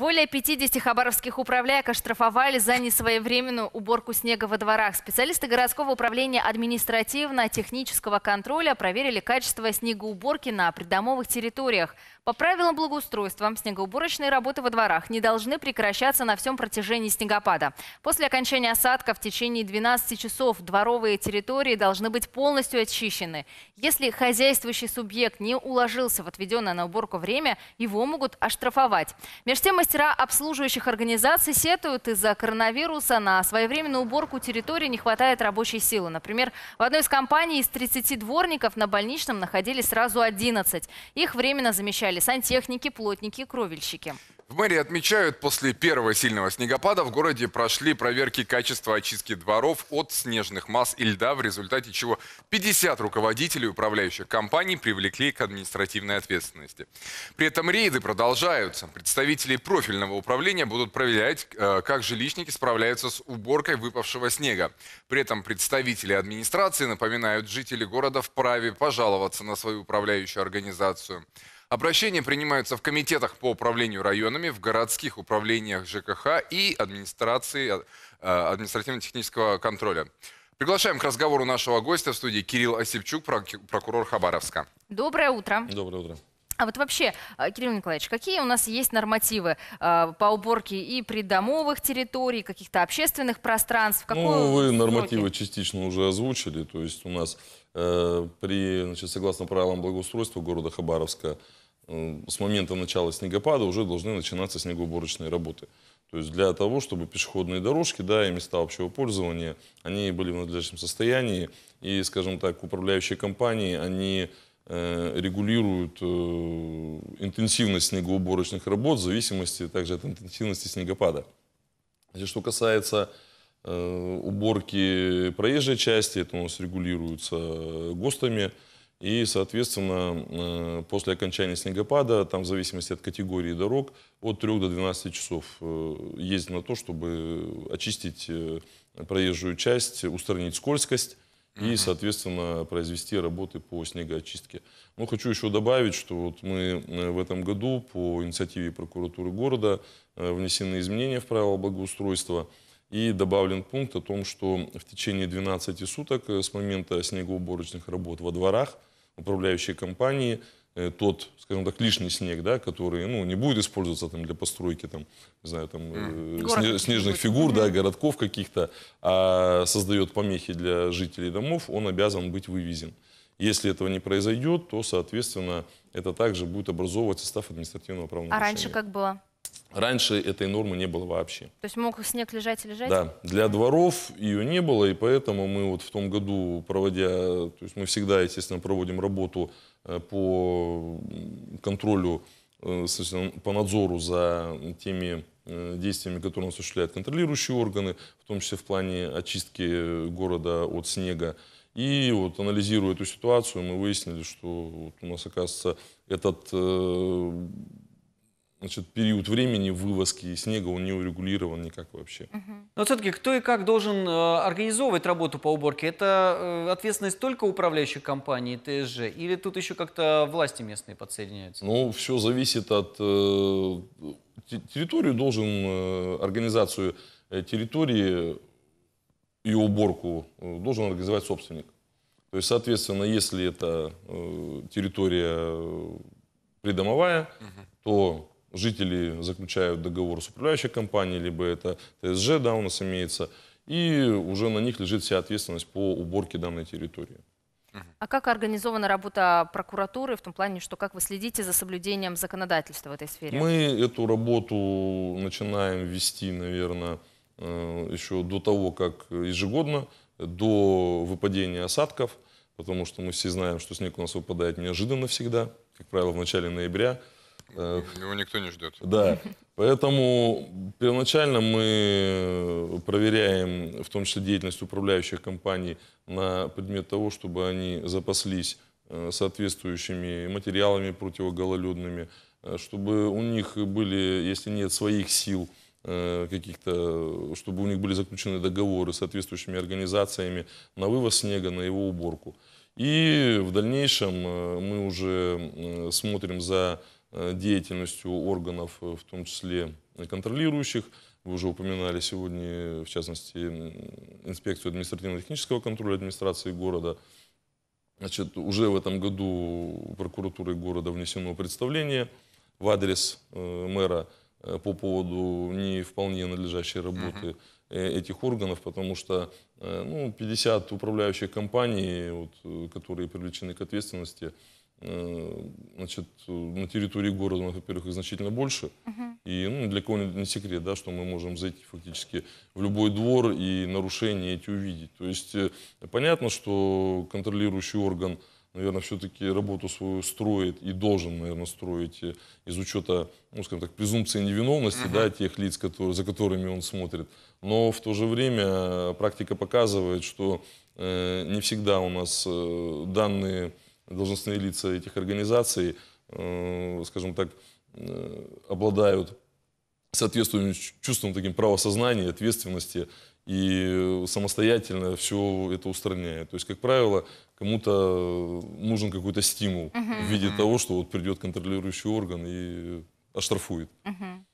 Более 50 хабаровских управляек оштрафовали за несвоевременную уборку снега во дворах. Специалисты городского управления административно-технического контроля проверили качество снегоуборки на придомовых территориях. По правилам благоустройства, снегоуборочные работы во дворах не должны прекращаться на всем протяжении снегопада. После окончания осадка в течение 12 часов дворовые территории должны быть полностью очищены. Если хозяйствующий субъект не уложился в отведенное на уборку время, его могут оштрафовать. Меж тем, мастера обслуживающих организаций сетуют из-за коронавируса на своевременную уборку территории не хватает рабочей силы. Например, в одной из компаний из 30 дворников на больничном находились сразу 11. Их временно замещают приезжали сантехники, плотники, кровельщики. В мэрии отмечают, после первого сильного снегопада в городе прошли проверки качества очистки дворов от снежных масс и льда, в результате чего 50 руководителей управляющих компаний привлекли к административной ответственности. При этом рейды продолжаются. Представители профильного управления будут проверять, э, как жилищники справляются с уборкой выпавшего снега. При этом представители администрации напоминают, жители города вправе пожаловаться на свою управляющую организацию. Обращения принимаются в комитетах по управлению районами, в городских управлениях ЖКХ и администрации э, административно-технического контроля. Приглашаем к разговору нашего гостя в студии Кирилл Осипчук, прокурор Хабаровска. Доброе утро. Доброе утро. А вот вообще, э, Кирилл Николаевич, какие у нас есть нормативы э, по уборке и придомовых территорий, каких-то общественных пространств? Какую ну, вы сроки? нормативы частично уже озвучили. То есть у нас э, при, значит, согласно правилам благоустройства города Хабаровска, с момента начала снегопада уже должны начинаться снегоуборочные работы. То есть для того, чтобы пешеходные дорожки да, и места общего пользования, они были в надлежащем состоянии. И, скажем так, управляющие компании, они э, регулируют э, интенсивность снегоуборочных работ в зависимости также от интенсивности снегопада. Значит, что касается э, уборки проезжей части, это у нас регулируется ГОСТами, и, соответственно, э, после окончания снегопада, там в зависимости от категории дорог, от 3 до 12 часов э, ездить на то, чтобы очистить э, проезжую часть, устранить скользкость и, соответственно, произвести работы по снегоочистке. Но хочу еще добавить, что вот мы в этом году по инициативе прокуратуры города внесены изменения в правила благоустройства. И добавлен пункт о том, что в течение 12 суток с момента снегоуборочных работ во дворах – управляющей компании э, тот, скажем так, лишний снег, да, который, ну, не будет использоваться там для постройки там, не знаю, там mm. снежных фигур, да, городков каких-то, а создает помехи для жителей домов, он обязан быть вывезен. Если этого не произойдет, то, соответственно, это также будет образовывать состав административного правонарушения. А раньше как было? Раньше этой нормы не было вообще. То есть мог снег лежать и лежать? Да, для дворов ее не было, и поэтому мы вот в том году, проводя, то есть мы всегда, естественно, проводим работу э, по контролю, э, по надзору за теми э, действиями, которые осуществляют контролирующие органы, в том числе в плане очистки города от снега. И вот анализируя эту ситуацию, мы выяснили, что вот у нас, оказывается, этот значит, период времени вывозки снега, он не урегулирован никак вообще. Но все-таки кто и как должен э, организовывать работу по уборке? Это э, ответственность только управляющих компаний ТСЖ? Или тут еще как-то власти местные подсоединяются? Ну, все зависит от... Э, территории должен организацию территории и уборку должен организовать собственник. То есть, соответственно, если это территория придомовая, угу. то жители заключают договор с управляющей компанией, либо это ТСЖ, да, у нас имеется, и уже на них лежит вся ответственность по уборке данной территории. А как организована работа прокуратуры в том плане, что как вы следите за соблюдением законодательства в этой сфере? Мы эту работу начинаем вести, наверное, э, еще до того, как ежегодно, до выпадения осадков, потому что мы все знаем, что снег у нас выпадает неожиданно всегда, как правило, в начале ноября – Э, э, его никто не ждет. Да. Поэтому первоначально мы э, проверяем, в том числе деятельность управляющих компаний, на предмет того, чтобы они запаслись соответствующими материалами противогололедными, чтобы у них были, если нет своих сил, каких-то, чтобы у них были заключены договоры с соответствующими организациями на вывоз снега, на его уборку. И в дальнейшем мы уже смотрим за Э, деятельностью органов, э, в том числе контролирующих. Вы уже упоминали сегодня, э, в частности, инспекцию административно-технического контроля администрации города. Значит, уже в этом году прокуратурой города внесено представление в адрес мэра по поводу не вполне надлежащей работы этих органов, потому что ну, 50 управляющих компаний, вот, которые привлечены к ответственности, Э, значит, э, на территории города, во-первых, их значительно больше. Uh -huh. И ну, для кого не секрет, да, что мы можем зайти фактически в любой двор и нарушения эти увидеть. То есть э, понятно, что контролирующий орган, наверное, все-таки работу свою строит и должен, наверное, строить из учета, ну, скажем так, презумпции невиновности, uh -huh. да, тех лиц, которые, за которыми он смотрит. Но в то же время практика показывает, что э, не всегда у нас э, данные должностные лица этих организаций, э, скажем так, э, обладают соответствующим чувством таким правосознания, ответственности и самостоятельно все это устраняет. То есть, как правило, кому-то нужен какой-то стимул uh -huh. в виде того, что вот придет контролирующий орган и оштрафует. Uh -huh.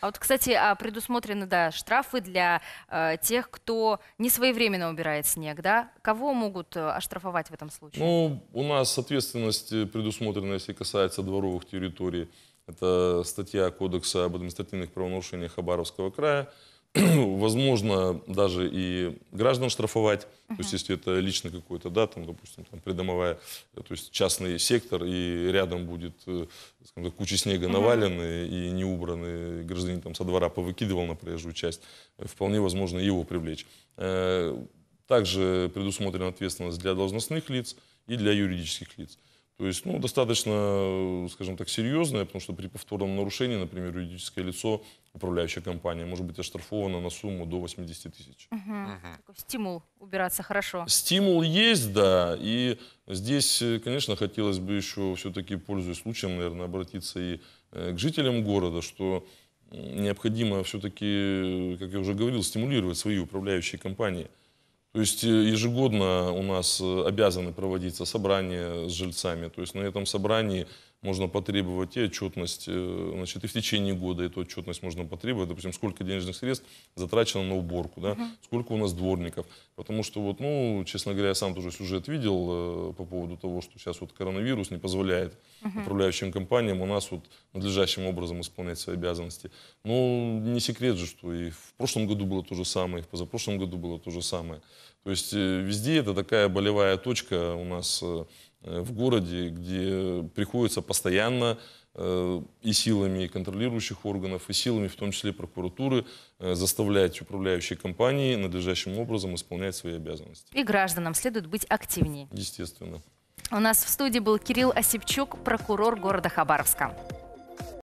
А вот, кстати, а, предусмотрены, да, штрафы для э, тех, кто не своевременно убирает снег, да? Кого могут э, оштрафовать в этом случае? Ну, у нас ответственность э, предусмотрена, если касается дворовых территорий. Это статья Кодекса об административных правонарушениях Хабаровского края. возможно, даже и граждан штрафовать, uh -huh. то есть если это личный какой-то, да, там, допустим, там, придомовая, то есть частный сектор, и рядом будет э, скажем так, куча снега uh -huh. навалены и не убраны, гражданин там со двора повыкидывал на проезжую часть, э, вполне возможно его привлечь. Э, также предусмотрена ответственность для должностных лиц и для юридических лиц. То есть, ну, достаточно, э, скажем так, серьезное, потому что при повторном нарушении, например, юридическое лицо, управляющая компания, может быть оштрафована на сумму до 80 тысяч. Угу. Угу. стимул убираться хорошо. Стимул есть, да, и здесь, э, конечно, хотелось бы еще все-таки, пользуясь случаем, наверное, обратиться и э, к жителям города, что необходимо все-таки, как я уже говорил, стимулировать свои управляющие компании – то есть э, ежегодно у нас э, обязаны проводиться собрания с жильцами. То есть на этом собрании можно потребовать и отчетность, э, значит, и в течение года эту отчетность можно потребовать, допустим, сколько денежных средств затрачено на уборку, да, угу. сколько у нас дворников. Потому что вот, ну, честно говоря, я сам тоже сюжет видел э, по поводу того, что сейчас вот коронавирус не позволяет угу. управляющим компаниям у нас вот надлежащим образом исполнять свои обязанности. ну, не секрет же, что и в прошлом году было то же самое, и в позапрошлом году было то же самое. То есть э, везде это такая болевая точка у нас э, Э, в городе, где приходится постоянно э, и силами контролирующих органов, и силами, в том числе прокуратуры, э, заставлять управляющие компании надлежащим образом исполнять свои обязанности. И гражданам следует быть активнее. Естественно. У нас в студии был Кирилл Осипчук, прокурор города Хабаровска.